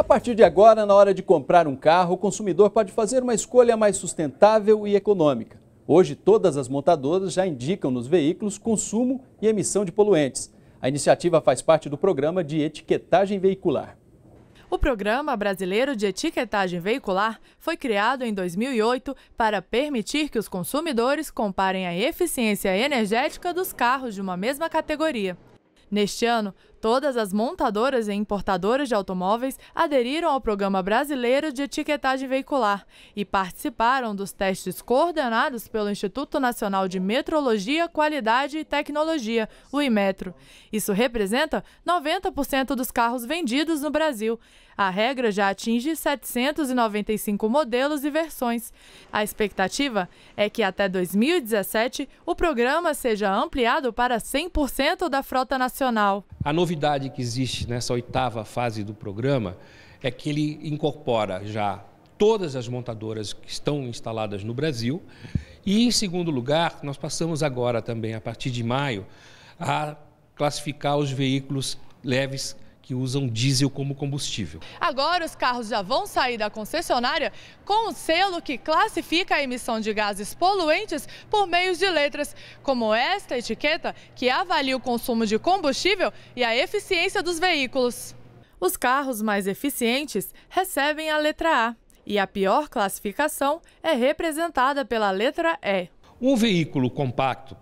A partir de agora, na hora de comprar um carro, o consumidor pode fazer uma escolha mais sustentável e econômica. Hoje, todas as montadoras já indicam nos veículos consumo e emissão de poluentes. A iniciativa faz parte do programa de etiquetagem veicular. O Programa Brasileiro de Etiquetagem Veicular foi criado em 2008 para permitir que os consumidores comparem a eficiência energética dos carros de uma mesma categoria. Neste ano, Todas as montadoras e importadoras de automóveis aderiram ao Programa Brasileiro de Etiquetagem Veicular e participaram dos testes coordenados pelo Instituto Nacional de Metrologia, Qualidade e Tecnologia, o IMETRO. Isso representa 90% dos carros vendidos no Brasil. A regra já atinge 795 modelos e versões. A expectativa é que até 2017 o programa seja ampliado para 100% da frota nacional. A novidade que existe nessa oitava fase do programa é que ele incorpora já todas as montadoras que estão instaladas no Brasil. E, em segundo lugar, nós passamos agora também, a partir de maio, a classificar os veículos leves que usam diesel como combustível. Agora os carros já vão sair da concessionária com o um selo que classifica a emissão de gases poluentes por meio de letras, como esta etiqueta que avalia o consumo de combustível e a eficiência dos veículos. Os carros mais eficientes recebem a letra A e a pior classificação é representada pela letra E. Um veículo compacto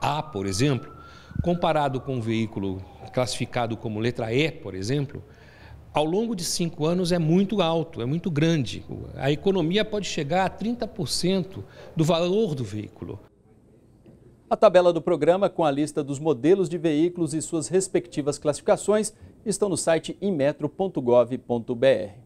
A, por exemplo, comparado com um veículo classificado como letra E, por exemplo, ao longo de cinco anos é muito alto, é muito grande. A economia pode chegar a 30% do valor do veículo. A tabela do programa, com a lista dos modelos de veículos e suas respectivas classificações, estão no site imetro.gov.br.